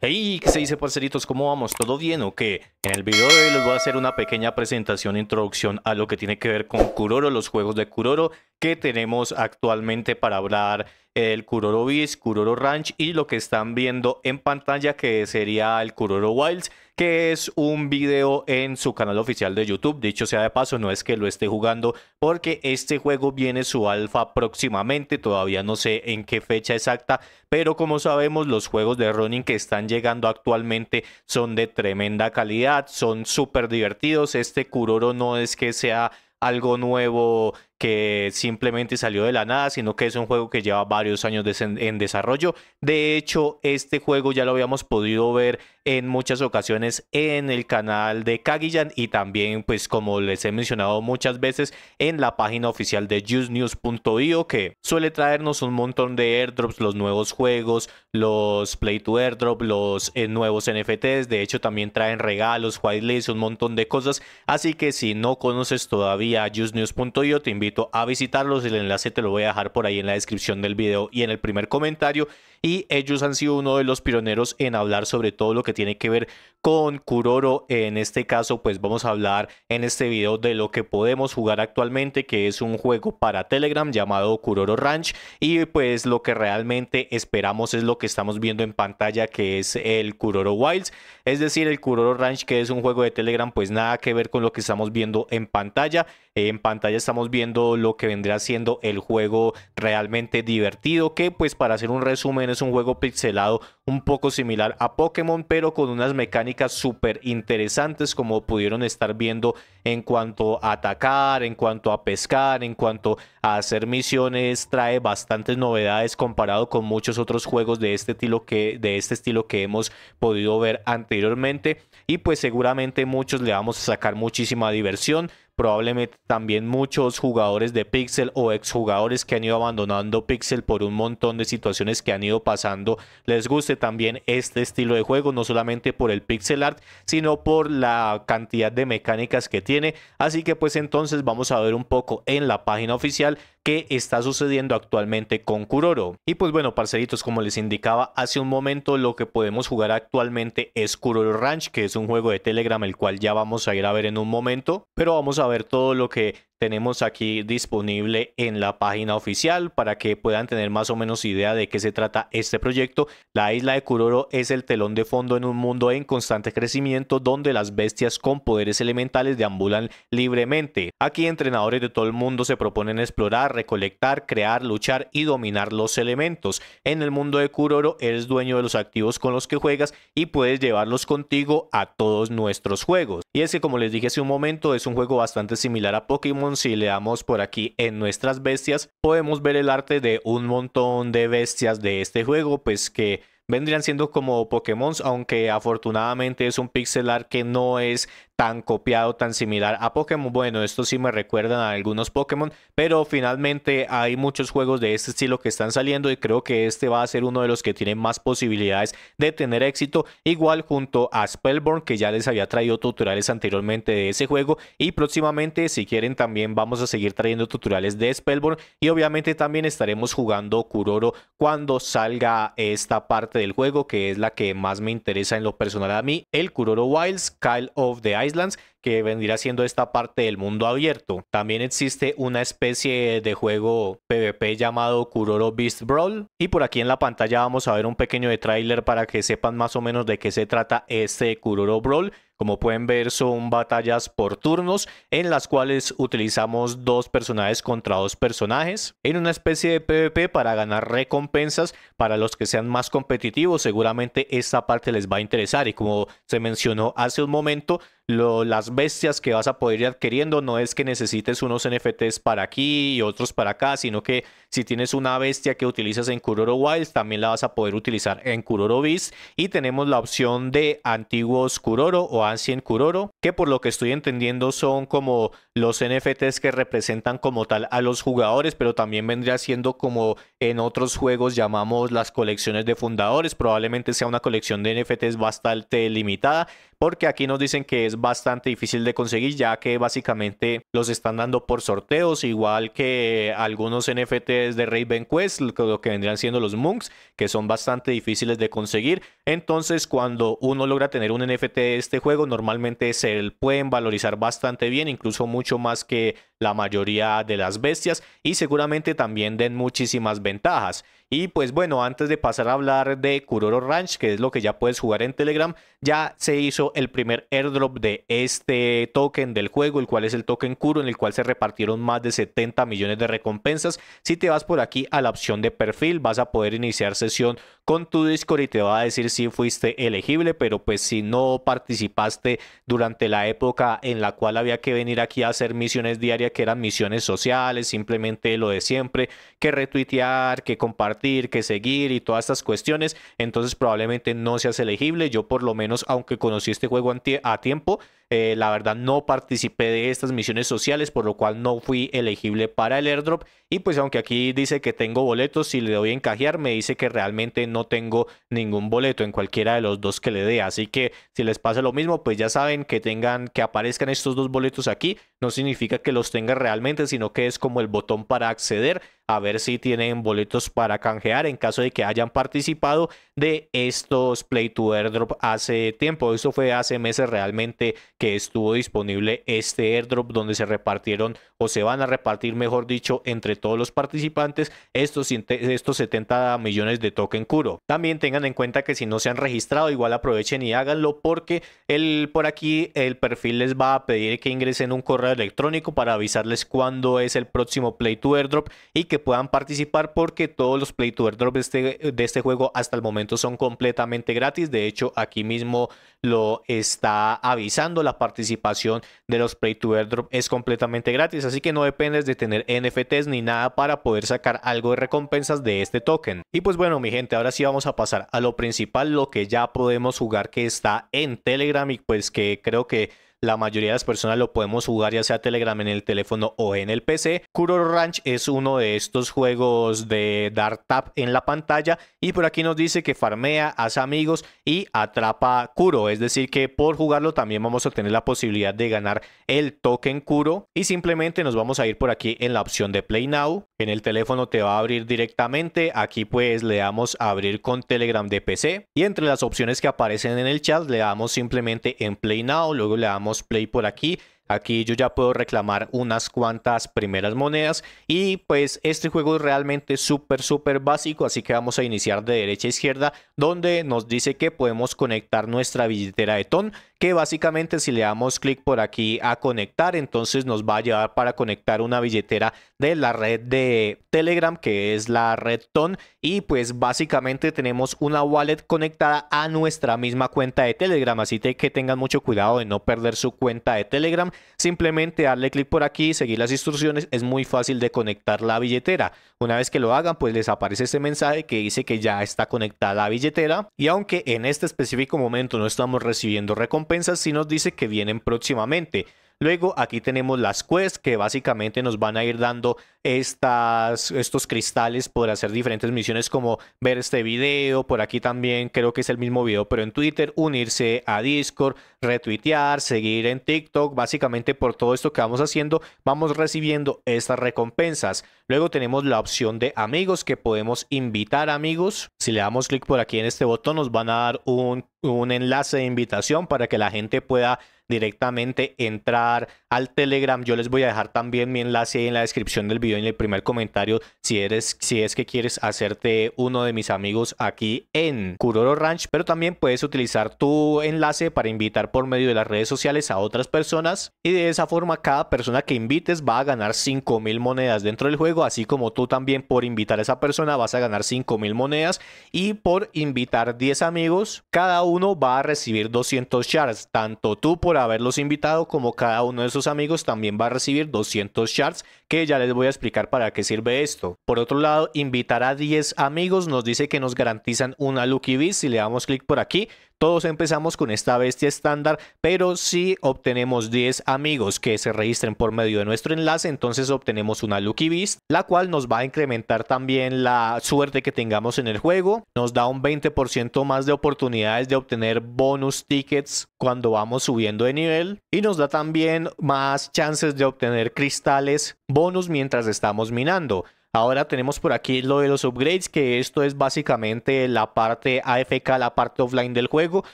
Hey, ¿qué se dice parceritos? ¿Cómo vamos? ¿Todo bien o qué? En el video de hoy les voy a hacer una pequeña presentación, introducción a lo que tiene que ver con Kuroro, los juegos de Kuroro que tenemos actualmente para hablar el Kuroro Beast, Kuroro Ranch y lo que están viendo en pantalla que sería el Kuroro Wilds que es un video en su canal oficial de YouTube. Dicho sea de paso, no es que lo esté jugando porque este juego viene su alfa próximamente, todavía no sé en qué fecha exacta, pero como sabemos los juegos de Ronin que están llegando actualmente son de tremenda calidad, son súper divertidos, este Kuroro no es que sea algo nuevo que simplemente salió de la nada, sino que es un juego que lleva varios años en desarrollo. De hecho, este juego ya lo habíamos podido ver en muchas ocasiones en el canal de Kagiyan y también, pues como les he mencionado muchas veces, en la página oficial de juicenews.io que suele traernos un montón de airdrops, los nuevos juegos, los play to airdrop, los eh, nuevos NFTs. De hecho, también traen regalos, whitelists, un montón de cosas. Así que si no conoces todavía juicenews.io, te invito a visitarlos. El enlace te lo voy a dejar por ahí en la descripción del video y en el primer comentario y ellos han sido uno de los pioneros en hablar sobre todo lo que tiene que ver con Kuroro. En este caso, pues vamos a hablar en este video de lo que podemos jugar actualmente, que es un juego para Telegram llamado Kuroro Ranch y pues lo que realmente esperamos es lo que estamos viendo en pantalla, que es el Kuroro Wilds, es decir, el Kuroro Ranch, que es un juego de Telegram, pues nada que ver con lo que estamos viendo en pantalla. En pantalla estamos viendo lo que vendría siendo el juego realmente divertido, que pues para hacer un resumen es un juego pixelado un poco similar a Pokémon, pero con unas mecánicas súper interesantes como pudieron estar viendo en cuanto a atacar, en cuanto a pescar, en cuanto a hacer misiones, trae bastantes novedades comparado con muchos otros juegos de este estilo que, de este estilo que hemos podido ver anteriormente y pues seguramente muchos le vamos a sacar muchísima diversión probablemente también muchos jugadores de Pixel o exjugadores que han ido abandonando Pixel por un montón de situaciones que han ido pasando, les guste también este estilo de juego, no solamente por el pixel art, sino por la cantidad de mecánicas que tiene. Así que pues entonces vamos a ver un poco en la página oficial ¿Qué está sucediendo actualmente con Kuroro. Y pues bueno, parceritos, como les indicaba hace un momento, lo que podemos jugar actualmente es Kuroro Ranch, que es un juego de Telegram, el cual ya vamos a ir a ver en un momento, pero vamos a ver todo lo que tenemos aquí disponible en la página oficial para que puedan tener más o menos idea de qué se trata este proyecto. La isla de Kuroro es el telón de fondo en un mundo en constante crecimiento donde las bestias con poderes elementales deambulan libremente. Aquí entrenadores de todo el mundo se proponen explorar, recolectar, crear, luchar y dominar los elementos. En el mundo de Kuroro eres dueño de los activos con los que juegas y puedes llevarlos contigo a todos nuestros juegos. Y es que como les dije hace un momento es un juego bastante similar a Pokémon si le damos por aquí en nuestras bestias, podemos ver el arte de un montón de bestias de este juego, pues que vendrían siendo como Pokémon, aunque afortunadamente es un pixel art que no es tan copiado, tan similar a Pokémon. Bueno, esto sí me recuerdan a algunos Pokémon, pero finalmente hay muchos juegos de este estilo que están saliendo y creo que este va a ser uno de los que tiene más posibilidades de tener éxito. Igual junto a Spellborn, que ya les había traído tutoriales anteriormente de ese juego y próximamente, si quieren, también vamos a seguir trayendo tutoriales de Spellborn y obviamente también estaremos jugando Kuroro cuando salga esta parte del juego, que es la que más me interesa en lo personal a mí, el Kuroro Wilds, Kyle of the Ice Islands que vendría siendo esta parte del mundo abierto. También existe una especie de juego PvP llamado Kuroro Beast Brawl y por aquí en la pantalla vamos a ver un pequeño de tráiler para que sepan más o menos de qué se trata este Kuroro Brawl. Como pueden ver son batallas por turnos en las cuales utilizamos dos personajes contra dos personajes en una especie de PvP para ganar recompensas para los que sean más competitivos seguramente esta parte les va a interesar y como se mencionó hace un momento lo, las bestias que vas a poder ir adquiriendo. No es que necesites unos NFTs para aquí y otros para acá, sino que si tienes una bestia que utilizas en Kuroro Wild, también la vas a poder utilizar en Kuroro Beast. Y tenemos la opción de antiguos Kuroro o ancien curoro, que por lo que estoy entendiendo son como los NFTs que representan como tal a los jugadores, pero también vendría siendo como en otros juegos llamamos las colecciones de fundadores. Probablemente sea una colección de NFTs bastante limitada porque aquí nos dicen que es bastante difícil de conseguir ya que básicamente los están dando por sorteos, igual que algunos NFTs de Raven Quest, lo que vendrían siendo los Monks, que son bastante difíciles de conseguir. Entonces, cuando uno logra tener un NFT de este juego, normalmente se pueden valorizar bastante bien, incluso mucho más que la mayoría de las bestias y seguramente también den muchísimas ventajas. Y pues bueno, antes de pasar a hablar de Kuroro Ranch, que es lo que ya puedes jugar en Telegram, ya se hizo el primer airdrop de este token del juego, el cual es el token Kuro, en el cual se repartieron más de 70 millones de recompensas. Si te vas por aquí a la opción de perfil, vas a poder iniciar sesión con tu Discord y te va a decir si fuiste elegible, pero pues si no participaste durante la época en la cual había que venir aquí a hacer misiones diarias que eran misiones sociales, simplemente lo de siempre, que retuitear, que compartir, que seguir y todas estas cuestiones, entonces probablemente no seas elegible. Yo por lo menos, aunque conocí este juego a tiempo, eh, la verdad no participé de estas misiones sociales, por lo cual no fui elegible para el airdrop. Y pues aunque aquí dice que tengo boletos, si le doy a encajear, me dice que realmente no tengo ningún boleto en cualquiera de los dos que le dé. Así que si les pasa lo mismo, pues ya saben que tengan que aparezcan estos dos boletos aquí, no significa que los tengan realmente, sino que es como el botón para acceder a ver si tienen boletos para canjear en caso de que hayan participado de estos Play to Airdrop hace tiempo. Eso fue hace meses realmente que estuvo disponible este airdrop donde se repartieron o se van a repartir, mejor dicho, entre todos los participantes estos, estos 70 millones de token Kuro. También tengan en cuenta que si no se han registrado, igual aprovechen y háganlo porque el, por aquí el perfil les va a pedir que ingresen un correo electrónico para avisarles cuándo es el próximo Play to Airdrop y que puedan participar porque todos los play to earn este, de este, juego hasta el momento son completamente gratis. De hecho, aquí mismo lo está avisando. La participación de los play to earn es completamente gratis. Así que no dependes de tener NFTs ni nada para poder sacar algo de recompensas de este token. Y pues bueno, mi gente, ahora sí vamos a pasar a lo principal, lo que ya podemos jugar que está en Telegram y pues que creo que la mayoría de las personas lo podemos jugar ya sea Telegram en el teléfono o en el PC. Kuro Ranch es uno de estos juegos de dar tap en la pantalla y por aquí nos dice que farmea, hace amigos y atrapa Kuro. Es decir que por jugarlo también vamos a tener la posibilidad de ganar el token Kuro y simplemente nos vamos a ir por aquí en la opción de Play Now. En el teléfono te va a abrir directamente. Aquí pues le damos a abrir con Telegram de PC y entre las opciones que aparecen en el chat le damos simplemente en Play Now, luego le damos play por aquí. Aquí yo ya puedo reclamar unas cuantas primeras monedas y pues este juego es realmente súper súper básico, así que vamos a iniciar de derecha a izquierda donde nos dice que podemos conectar nuestra billetera de TON que básicamente si le damos clic por aquí a conectar entonces nos va a llevar para conectar una billetera de la red de Telegram que es la red TON y pues básicamente tenemos una wallet conectada a nuestra misma cuenta de Telegram así que tengan mucho cuidado de no perder su cuenta de Telegram simplemente darle clic por aquí, seguir las instrucciones, es muy fácil de conectar la billetera. Una vez que lo hagan, pues les aparece este mensaje que dice que ya está conectada la billetera y aunque en este específico momento no estamos recibiendo recompensas, sí nos dice que vienen próximamente. Luego aquí tenemos las quests que básicamente nos van a ir dando estas, estos cristales por hacer diferentes misiones como ver este video, por aquí también creo que es el mismo video, pero en Twitter, unirse a Discord, retuitear, seguir en TikTok, básicamente por todo esto que vamos haciendo, vamos recibiendo estas recompensas. Luego tenemos la opción de amigos que podemos invitar amigos. Si le damos clic por aquí en este botón nos van a dar un, enlace de invitación para que la gente pueda directamente entrar al Telegram. Yo les voy a dejar también mi enlace en la descripción del video en el primer comentario si eres si es que quieres hacerte uno de mis amigos aquí en Curoro Ranch, pero también puedes utilizar tu enlace para invitar por medio de las redes sociales a otras personas y de esa forma cada persona que invites va a ganar 5000 monedas dentro del juego así como tú también por invitar a esa persona vas a ganar 5000 monedas y por invitar 10 amigos, cada uno va a recibir 200 shards, tanto tú por haberlos invitado como cada uno de esos amigos también va a recibir 200 shards, que ya les voy a explicar para qué sirve esto. Por otro lado, invitar a 10 amigos nos dice que nos garantizan una Lucky Beast si le damos clic por aquí, todos empezamos con esta bestia estándar, pero si obtenemos 10 amigos que se registren por medio de nuestro enlace, entonces obtenemos una Lucky Beast, la cual nos va a incrementar también la suerte que tengamos en el juego. Nos da un 20% más de oportunidades de obtener bonus tickets cuando vamos subiendo de nivel y nos da también más chances de obtener cristales bonus mientras estamos minando. Ahora tenemos por aquí lo de los upgrades, que esto es básicamente la parte AFK, la parte offline del juego.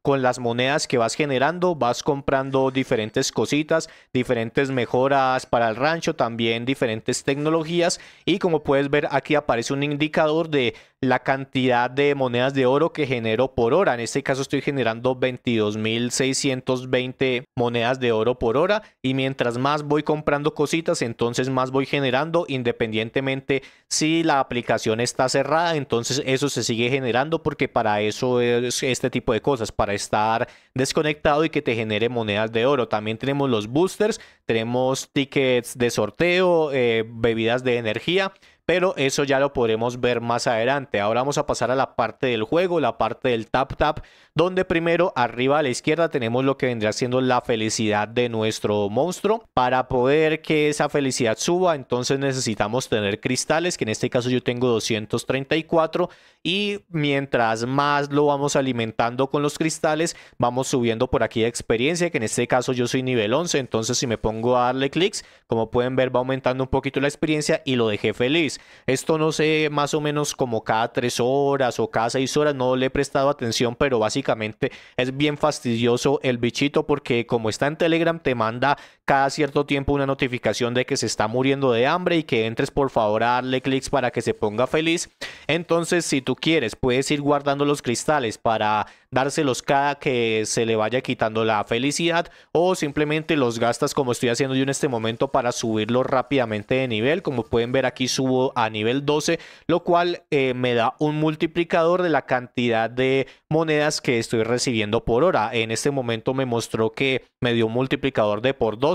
Con las monedas que vas generando, vas comprando diferentes cositas, diferentes mejoras para el rancho, también diferentes tecnologías. Y como puedes ver, aquí aparece un indicador de la cantidad de monedas de oro que genero por hora. En este caso estoy generando 22.620 monedas de oro por hora y mientras más voy comprando cositas, entonces más voy generando independientemente si la aplicación está cerrada, entonces eso se sigue generando porque para eso es este tipo de cosas, para estar desconectado y que te genere monedas de oro. También tenemos los boosters, tenemos tickets de sorteo, eh, bebidas de energía pero eso ya lo podremos ver más adelante. Ahora vamos a pasar a la parte del juego, la parte del tap tap, donde primero arriba a la izquierda tenemos lo que vendría siendo la felicidad de nuestro monstruo. Para poder que esa felicidad suba, entonces necesitamos tener cristales, que en este caso yo tengo 234 y mientras más lo vamos alimentando con los cristales, vamos subiendo por aquí de experiencia, que en este caso yo soy nivel 11, entonces si me pongo a darle clics, como pueden ver va aumentando un poquito la experiencia y lo dejé feliz. Pues, esto no sé, más o menos como cada tres horas o cada seis horas, no le he prestado atención, pero básicamente es bien fastidioso el bichito porque como está en Telegram te manda cada cierto tiempo una notificación de que se está muriendo de hambre y que entres por favor a darle clics para que se ponga feliz. Entonces, si tú quieres, puedes ir guardando los cristales para dárselos cada que se le vaya quitando la felicidad o simplemente los gastas como estoy haciendo yo en este momento para subirlo rápidamente de nivel. Como pueden ver aquí subo a nivel 12, lo cual eh, me da un multiplicador de la cantidad de monedas que estoy recibiendo por hora. En este momento me mostró que me dio un multiplicador de por 2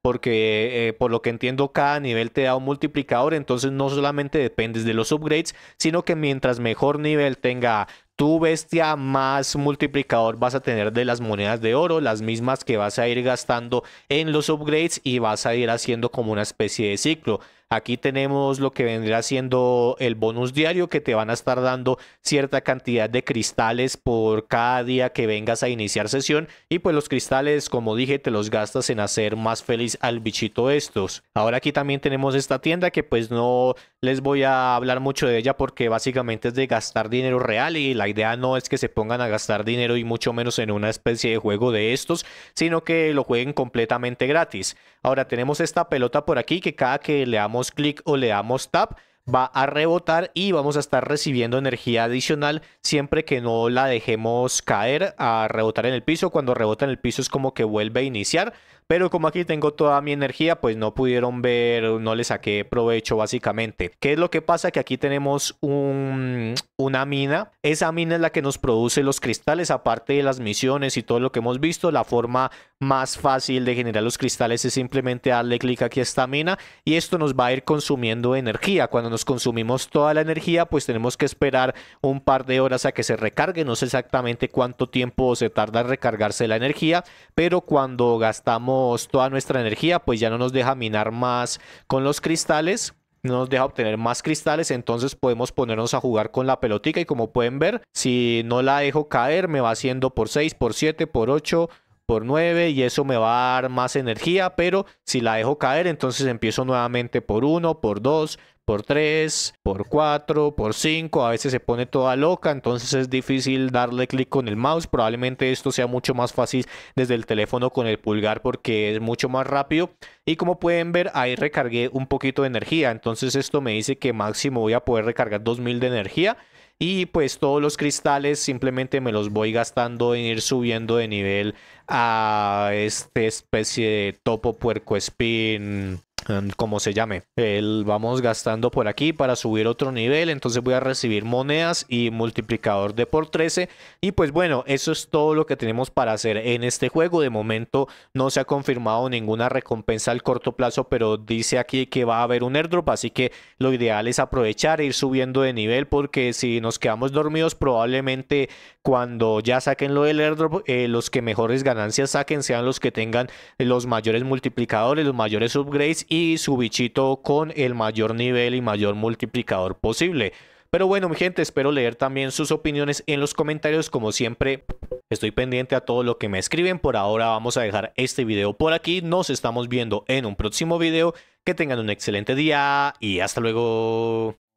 porque eh, por lo que entiendo cada nivel te da un multiplicador, entonces no solamente dependes de los upgrades, sino que mientras mejor nivel tenga tu bestia, más multiplicador vas a tener de las monedas de oro, las mismas que vas a ir gastando en los upgrades y vas a ir haciendo como una especie de ciclo. Aquí tenemos lo que vendría siendo el bonus diario que te van a estar dando cierta cantidad de cristales por cada día que vengas a iniciar sesión y pues los cristales como dije te los gastas en hacer más feliz al bichito estos. Ahora aquí también tenemos esta tienda que pues no les voy a hablar mucho de ella porque básicamente es de gastar dinero real y la idea no es que se pongan a gastar dinero y mucho menos en una especie de juego de estos, sino que lo jueguen completamente gratis. Ahora tenemos esta pelota por aquí que cada que le damos clic o le damos tap, va a rebotar y vamos a estar recibiendo energía adicional siempre que no la dejemos caer a rebotar en el piso. Cuando rebota en el piso es como que vuelve a iniciar. Pero como aquí tengo toda mi energía, pues no pudieron ver, no le saqué provecho básicamente. ¿Qué es lo que pasa? Que aquí tenemos una mina. Esa mina es la que nos produce los cristales, aparte de las misiones y todo lo que hemos visto. La forma más fácil de generar los cristales es simplemente darle clic aquí a esta mina y esto nos va a ir consumiendo energía. Cuando nos consumimos toda la energía, pues tenemos que esperar un par de horas a que se recargue. No sé exactamente cuánto tiempo se tarda en recargarse la energía, pero cuando gastamos toda nuestra energía, pues ya no nos deja minar más con los cristales, no nos deja obtener más cristales, entonces podemos ponernos a jugar con la pelotica y como pueden ver, si no la dejo caer, me va haciendo por 6, por 7, por 8, por 9 y eso me va a dar más energía, pero si la dejo caer, entonces empiezo nuevamente por 1, por 2, por 3, por 4, por 5, a veces se pone toda loca, entonces es difícil darle clic con el mouse, probablemente esto sea mucho más fácil desde el teléfono con el pulgar porque es mucho más rápido y como pueden ver ahí recargué un poquito de energía, entonces esto me dice que máximo voy a poder recargar 2000 de energía y pues todos los cristales simplemente me los voy gastando en ir subiendo de nivel a esta especie de topo puerco spin mm, como se llame. vamos gastando por aquí para subir otro nivel. Entonces voy a recibir monedas y multiplicador de por 13. Y pues bueno, eso es todo lo que tenemos para hacer en este juego. De momento no se ha confirmado ninguna recompensa al corto plazo, pero dice aquí que va a haber un airdrop. Así que lo ideal es aprovechar e ir subiendo de nivel porque si nos quedamos dormidos probablemente cuando ya saquen lo del airdrop, eh, los que mejores ganan ganancias saquen sean los que tengan los mayores multiplicadores, los mayores upgrades y su bichito con el mayor nivel y mayor multiplicador posible. Pero bueno, mi gente, espero leer también sus opiniones en los comentarios. Como siempre, estoy pendiente a todo lo que me escriben. Por ahora vamos a dejar este vídeo por aquí. Nos estamos viendo en un próximo video. Que tengan un excelente día y hasta luego.